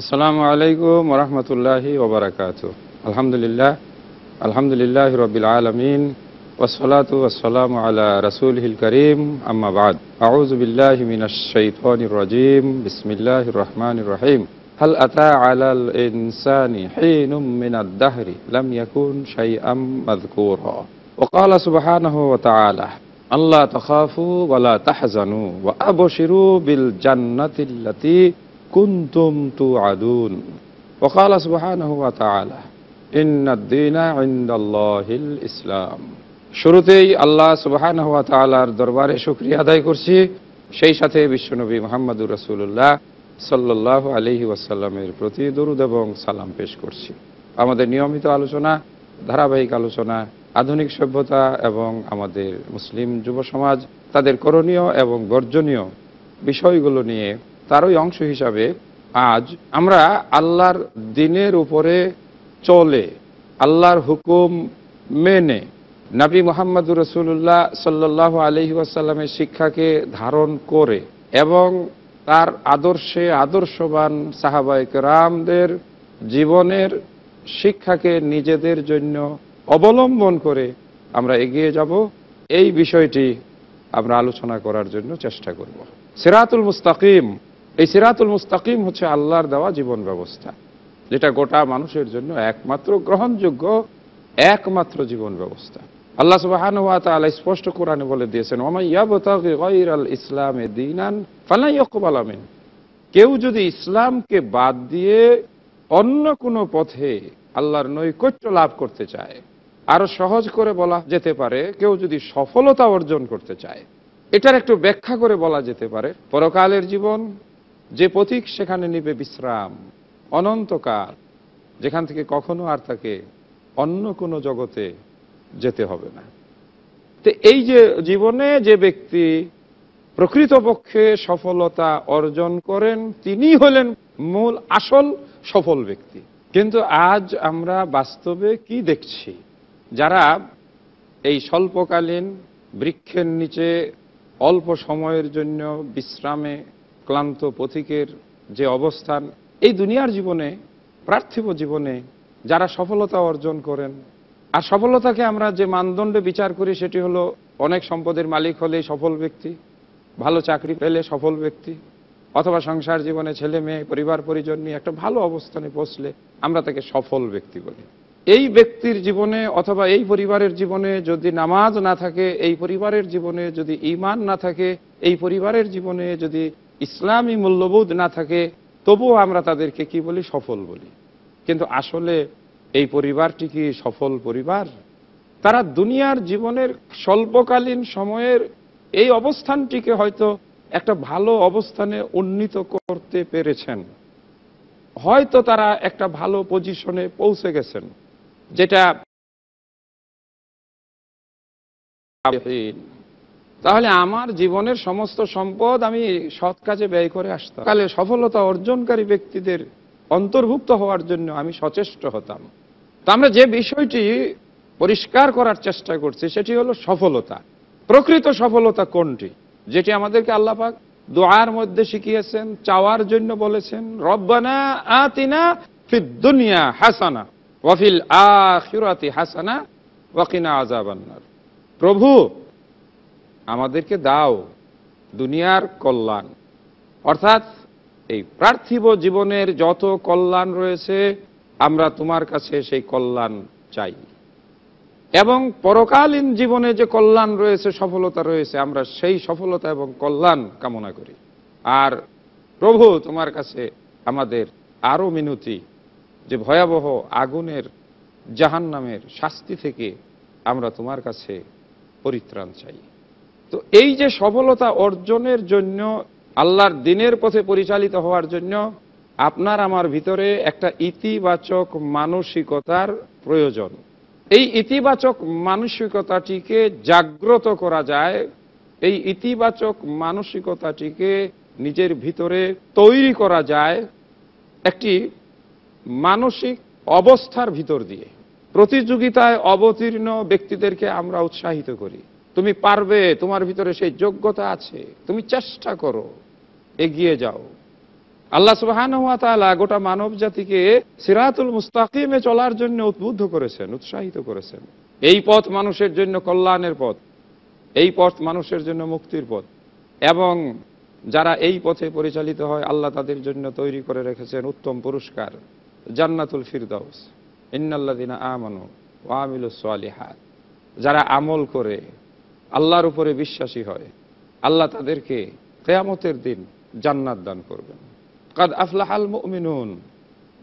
আসসালামু আলাইকুম রহমতুল্লাহি ওবরাকাত আলহামদুলিল্লাহ আলহামদুলিল্লাহ রবিল আলমিন والصلاة والسلام على رسوله الكريم أما بعد أعوذ بالله من الشيطان الرجيم بسم الله الرحمن الرحيم هل أتى على الإنسان حين من الدهر لم يكن شيئا مذكورا وقال سبحانه وتعالى ألا تخافوا ولا تحزنوا وأبشروا بالجنة التي كنتم توعدون وقال سبحانه وتعالى إن الدين عند الله الإسلام শুরুতেই আল্লাহ সুবাহান হাত আলার দরবারে শুক্রিয়া আদায় করছি সেই সাথে বিশ্বনবী মোহাম্মদুর রসুল্লাহ সাল্লাহ আলহি ওয়াসাল্লামের প্রতি দরুদ এবং সালাম পেশ করছি আমাদের নিয়মিত আলোচনা ধারাবাহিক আলোচনা আধুনিক সভ্যতা এবং আমাদের মুসলিম যুব সমাজ তাদের করণীয় এবং বর্জনীয় বিষয়গুলো নিয়ে তারই অংশ হিসাবে আজ আমরা আল্লাহর দিনের উপরে চলে আল্লাহর হুকুম মেনে নাবি মোহাম্মদুর রসুল্লাহ সাল্লাহ আলহি আসাল্লামের শিক্ষাকে ধারণ করে এবং তার আদর্শে আদর্শবান সাহাবায়ক রামদের জীবনের শিক্ষাকে নিজেদের জন্য অবলম্বন করে আমরা এগিয়ে যাব এই বিষয়টি আমরা আলোচনা করার জন্য চেষ্টা করব সিরাতুল মুস্তাকিম এই সিরাতুল মুস্তাকিম হচ্ছে আল্লাহর দেওয়া জীবন ব্যবস্থা যেটা গোটা মানুষের জন্য একমাত্র গ্রহণযোগ্য একমাত্র জীবন ব্যবস্থা আল্লাহ সুবাহান তালা স্পষ্ট কোরআনে বলে দিয়েছেন ওমাইয়াবতাল ইসলামে দিনান ফালাই ইকবাল কেউ যদি ইসলামকে বাদ দিয়ে অন্য কোনো পথে আল্লাহর নৈকট্য লাভ করতে চায় আরো সহজ করে বলা যেতে পারে কেউ যদি সফলতা অর্জন করতে চায় এটার একটু ব্যাখ্যা করে বলা যেতে পারে পরকালের জীবন যে প্রতীক সেখানে নিবে বিশ্রাম অনন্তকাল যেখান থেকে কখনো আর তাকে অন্য কোনো জগতে যেতে হবে না তো এই যে জীবনে যে ব্যক্তি প্রকৃতপক্ষে সফলতা অর্জন করেন তিনি হলেন মূল আসল সফল ব্যক্তি কিন্তু আজ আমরা বাস্তবে কি দেখছি যারা এই স্বল্পকালীন বৃক্ষের নিচে অল্প সময়ের জন্য বিশ্রামে ক্লান্ত পথিকের যে অবস্থান এই দুনিয়ার জীবনে পার্থিব জীবনে যারা সফলতা অর্জন করেন আর সফলতাকে আমরা যে মানদণ্ডে বিচার করি সেটি হলো অনেক সম্পদের মালিক হলে সফল ব্যক্তি ভালো চাকরি পেলে সফল ব্যক্তি অথবা সংসার জীবনে ছেলে মেয়ে পরিবার পরিজন নিয়ে একটা ভালো অবস্থানে পৌঁছলে আমরা তাকে সফল ব্যক্তি বলি এই ব্যক্তির জীবনে অথবা এই পরিবারের জীবনে যদি নামাজ না থাকে এই পরিবারের জীবনে যদি ইমান না থাকে এই পরিবারের জীবনে যদি ইসলামী মূল্যবোধ না থাকে তবুও আমরা তাদেরকে কি বলি সফল বলি কিন্তু আসলে এই পরিবারটি কি সফল পরিবার তারা দুনিয়ার জীবনের স্বল্পকালীন সময়ের এই অবস্থানটিকে হয়তো একটা ভালো অবস্থানে উন্নীত করতে পেরেছেন হয়তো তারা একটা ভালো পজিশনে পৌঁছে গেছেন যেটা তাহলে আমার জীবনের সমস্ত সম্পদ আমি সৎ কাজে ব্যয় করে আসতাম তাহলে সফলতা অর্জনকারী ব্যক্তিদের অন্তর্ভুক্ত হওয়ার জন্য আমি সচেষ্ট হতাম তা আমরা যে বিষয়টি পরিষ্কার করার চেষ্টা করছি সেটি হলো সফলতা প্রকৃত সফলতা কোনটি যেটি আমাদেরকে পাক দোয়ার মধ্যে শিখিয়েছেন চাওয়ার জন্য বলেছেন রব্বানা আতিনা দুনিয়া হাসানা ওয়াফিল আখিরাতি হাসানা ওয়াকিনা আজাবান্নার প্রভু আমাদেরকে দাও দুনিয়ার কল্যাণ অর্থাৎ এই পার্থিব জীবনের যত কল্যাণ রয়েছে আমরা তোমার কাছে সেই কল্যাণ চাই এবং পরকালীন জীবনে যে কল্যাণ রয়েছে সফলতা রয়েছে আমরা সেই সফলতা এবং কল্যাণ কামনা করি আর প্রভু তোমার কাছে আমাদের আরও মিনতি যে ভয়াবহ আগুনের জাহান নামের শাস্তি থেকে আমরা তোমার কাছে পরিত্রাণ চাই তো এই যে সফলতা অর্জনের জন্য আল্লাহর দিনের পথে পরিচালিত হওয়ার জন্য আপনার আমার ভিতরে একটা ইতিবাচক মানসিকতার প্রয়োজন এই ইতিবাচক মানসিকতাটিকে জাগ্রত করা যায় এই ইতিবাচক মানসিকতাটিকে নিজের ভিতরে তৈরি করা যায় একটি মানসিক অবস্থার ভিতর দিয়ে প্রতিযোগিতায় অবতীর্ণ ব্যক্তিদেরকে আমরা উৎসাহিত করি তুমি পারবে তোমার ভিতরে সেই যোগ্যতা আছে তুমি চেষ্টা করো এগিয়ে যাও আল্লাহ সুবাহান গোটা মানব জাতিকে সিরাতুল মুস্তাকিমে চলার জন্য উদ্বুদ্ধ করেছেন উৎসাহিত করেছেন এই পথ মানুষের জন্য কল্যাণের পথ এই পথ মানুষের জন্য মুক্তির পথ এবং যারা এই পথে পরিচালিত হয় আল্লাহ তাদের জন্য তৈরি করে রেখেছেন উত্তম পুরস্কার জান্নাতুল ফিরদাউস ইন্নাল্লাদিনা আমানু ওয়ামিলুসালিহাত যারা আমল করে আল্লাহর উপরে বিশ্বাসী হয় আল্লাহ তাদেরকে কেয়ামতের দিন জান্নাত দান করবেন কাদ আফলাহাল মিনুন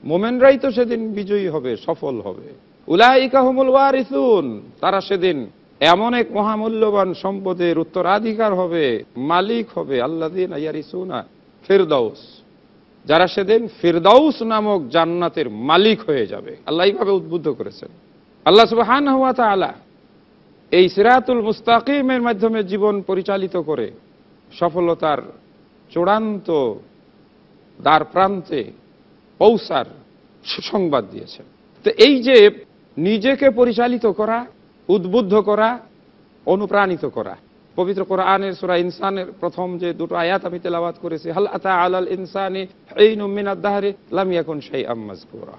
মোমেনরাই তো সেদিন বিজয়ী হবে সফল হবে উলাইকাহমুল ওয়ারিসুন তারা সেদিন এমন এক মহামূল্যবান সম্পদের উত্তরাধিকার হবে মালিক হবে আল্লাদিন ইয়ারিসুনা ফিরদাউস যারা সেদিন ফিরদাউস নামক জান্নাতের মালিক হয়ে যাবে আল্লাহ এইভাবে উদ্বুদ্ধ করেছেন আল্লাহ সুবাহান হুয়া আলা এই সিরাতুল মুস্তাকিমের মাধ্যমে জীবন পরিচালিত করে সফলতার চূড়ান্ত দ্বার প্রান্তে পৌঁছার সুসংবাদ দিয়েছেন তো এই যে নিজেকে পরিচালিত করা উদ্বুদ্ধ করা অনুপ্রাণিত করা পবিত্র কোরআনের সুরা ইনসানের প্রথম যে দুটো আয়াত আমি তেলাবাদ করেছি হাল আতা আলাল ইনসানে এই নমিনার দাহারে এখন সেই আম্মাজ করা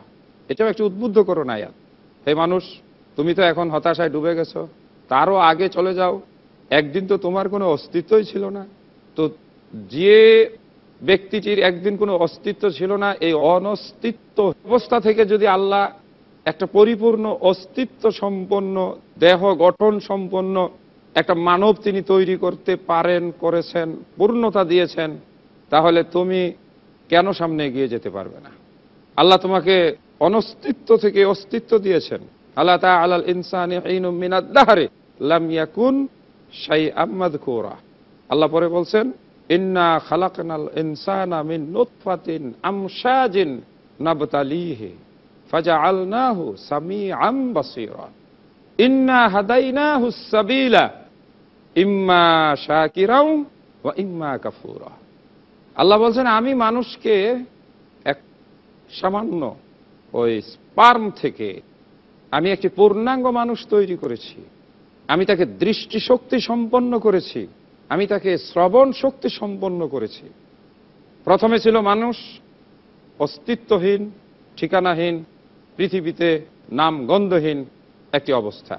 এটাও একটি করুন আয়াত হে মানুষ তুমি তো এখন হতাশায় ডুবে গেছো তারও আগে চলে যাও একদিন তো তোমার কোনো অস্তিত্বই ছিল না তো যে ব্যক্তিটির একদিন কোনো অস্তিত্ব ছিল না এই অনস্তিত্ব অবস্থা থেকে যদি আল্লাহ একটা পরিপূর্ণ অস্তিত্ব সম্পন্ন দেহ গঠন সম্পন্ন একটা মানব তিনি তৈরি করতে পারেন করেছেন পূর্ণতা দিয়েছেন তাহলে তুমি কেন সামনে এগিয়ে যেতে পারবে না আল্লাহ তোমাকে অনস্তিত্ব থেকে অস্তিত্ব দিয়েছেন আল্লাহ তা আলাল ইনসান মিনাদ্দাহারে কুন সাই আহমদ খোরা আল্লাহ পরে বলছেন ইন্না খালাকাল ইনসানা মিন নুতফাতিন আমশাজিন নাবতালিহি সামি সামিআম বাসীরা ইন্না হাদাইনাহু সাবিলা ইম্মা শাকিরাও ওয়া ইম্মা কাফুরা আল্লাহ বলছেন আমি মানুষকে এক সামান্য ওই স্পার্ম থেকে আমি একটি পূর্ণাঙ্গ মানুষ তৈরি করেছি আমি তাকে দৃষ্টিশক্তি সম্পন্ন করেছি আমি তাকে শ্রবণ শক্তি সম্পন্ন করেছি প্রথমে ছিল মানুষ অস্তিত্বহীন ঠিকানাহীন পৃথিবীতে নাম গন্ধহীন একটি অবস্থা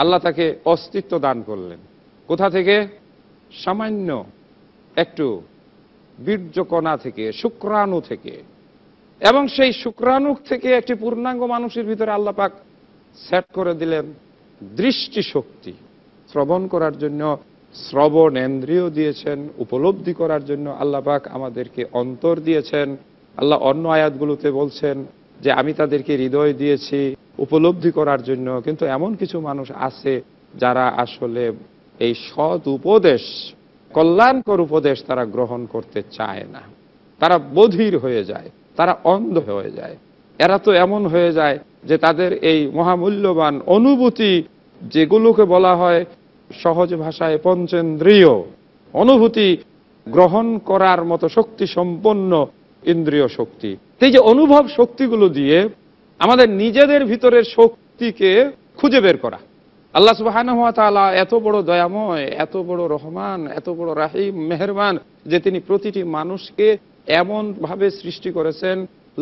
আল্লাহ তাকে অস্তিত্ব দান করলেন কোথা থেকে সামান্য একটু বীর্যকণা থেকে শুক্রাণু থেকে এবং সেই শুক্রাণু থেকে একটি পূর্ণাঙ্গ মানুষের ভিতরে পাক সেট করে দিলেন দৃষ্টিশক্তি শ্রবণ করার জন্য শ্রবণ ইন্দ্রিয় দিয়েছেন উপলব্ধি করার জন্য আল্লাহ পাক আমাদেরকে অন্তর দিয়েছেন আল্লাহ অন্য আয়াতগুলোতে বলছেন যে আমি তাদেরকে হৃদয় দিয়েছি উপলব্ধি করার জন্য কিন্তু এমন কিছু মানুষ আছে যারা আসলে এই সৎ উপদেশ কল্যাণকর উপদেশ তারা গ্রহণ করতে চায় না তারা বধির হয়ে যায় তারা অন্ধ হয়ে যায় এরা তো এমন হয়ে যায় যে তাদের এই মহামূল্যবান অনুভূতি যেগুলোকে বলা হয় সহজ ভাষায় পঞ্চেন্দ্রীয় অনুভূতি গ্রহণ করার মতো শক্তি সম্পন্ন ইন্দ্রিয় শক্তি এই যে অনুভব শক্তিগুলো দিয়ে আমাদের নিজেদের ভিতরের শক্তিকে খুঁজে বের করা আল্লাহ সুবাহান তালা এত বড় দয়াময় এত বড় রহমান এত বড় রাহিম মেহরমান যে তিনি প্রতিটি মানুষকে এমন ভাবে সৃষ্টি করেছেন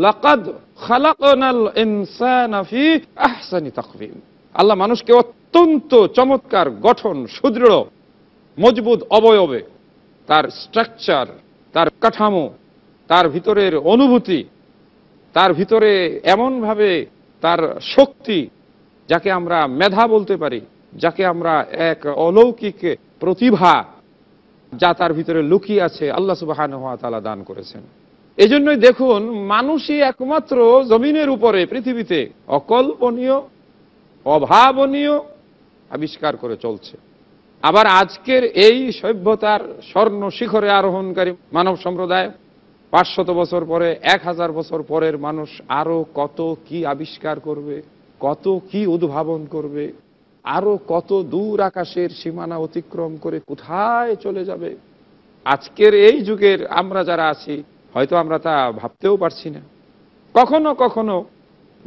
লাকাদ খালাকাল ইনসানাফি আহসানি তাকবিম আল্লাহ মানুষকে অত্যন্ত চমৎকার গঠন সুদৃঢ় মজবুত অবয়বে তার স্ট্রাকচার তার কাঠামো তার ভিতরের অনুভূতি তার ভিতরে এমনভাবে তার শক্তি যাকে আমরা মেধা বলতে পারি যাকে আমরা এক অলৌকিক প্রতিভা যা তার ভিতরে লুকিয়ে আছে আল্লাহ সুবাহান হাত দান করেছেন এজন্যই দেখুন মানুষই একমাত্র জমিনের উপরে পৃথিবীতে অকল্পনীয় অভাবনীয় আবিষ্কার করে চলছে আবার আজকের এই সভ্যতার স্বর্ণ শিখরে আরোহণকারী মানব সম্প্রদায় পাঁচশত বছর পরে এক হাজার বছর পরের মানুষ আরো কত কি আবিষ্কার করবে কত কি উদ্ভাবন করবে আরও কত দূর আকাশের সীমানা অতিক্রম করে কোথায় চলে যাবে আজকের এই যুগের আমরা যারা আছি হয়তো আমরা তা ভাবতেও পারছি না কখনো কখনো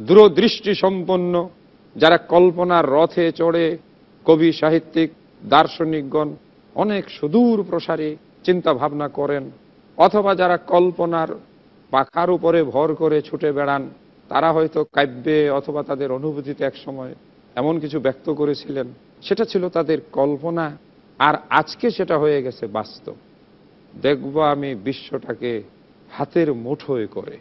দূরদৃষ্টি সম্পন্ন যারা কল্পনার রথে চড়ে কবি সাহিত্যিক দার্শনিকগণ অনেক সুদূর প্রসারী চিন্তা ভাবনা করেন অথবা যারা কল্পনার পাখার উপরে ভর করে ছুটে বেড়ান তারা হয়তো কাব্যে অথবা তাদের অনুভূতিতে এক সময় এমন কিছু ব্যক্ত করেছিলেন সেটা ছিল তাদের কল্পনা আর আজকে সেটা হয়ে গেছে বাস্তব দেখব আমি বিশ্বটাকে হাতের মুঠোয় করে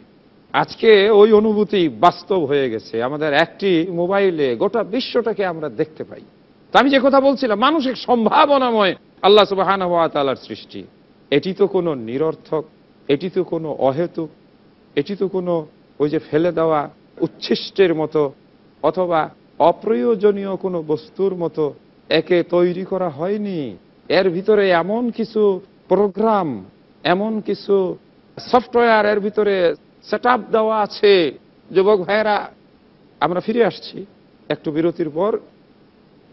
আজকে ওই অনুভূতি বাস্তব হয়ে গেছে আমাদের একটি মোবাইলে গোটা বিশ্বটাকে আমরা দেখতে পাই তা আমি যে কথা বলছিলাম মানসিক সম্ভাবনাময় আল্লাহ সুবাহান তালার সৃষ্টি এটি তো কোনো নিরর্থক এটি তো কোনো অহেতুক এটি তো কোনো ওই যে ফেলে দেওয়া উচ্ছিষ্টের মতো অথবা অপ্রয়োজনীয় কোনো বস্তুর মতো একে তৈরি করা হয়নি এর ভিতরে এমন কিছু প্রোগ্রাম এমন কিছু সফটওয়্যার এর ভিতরে সেট দেওয়া আছে যুবক ভাইয়েরা আমরা ফিরে আসছি একটু বিরতির পর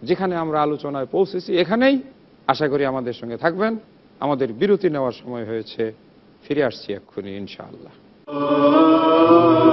যেখানে আমরা আলোচনায় পৌঁছেছি এখানেই আশা করি আমাদের সঙ্গে থাকবেন আমাদের বিরতি নেওয়ার সময় হয়েছে ফিরে আসছি এক্ষুনি ইনশাআল্লাহ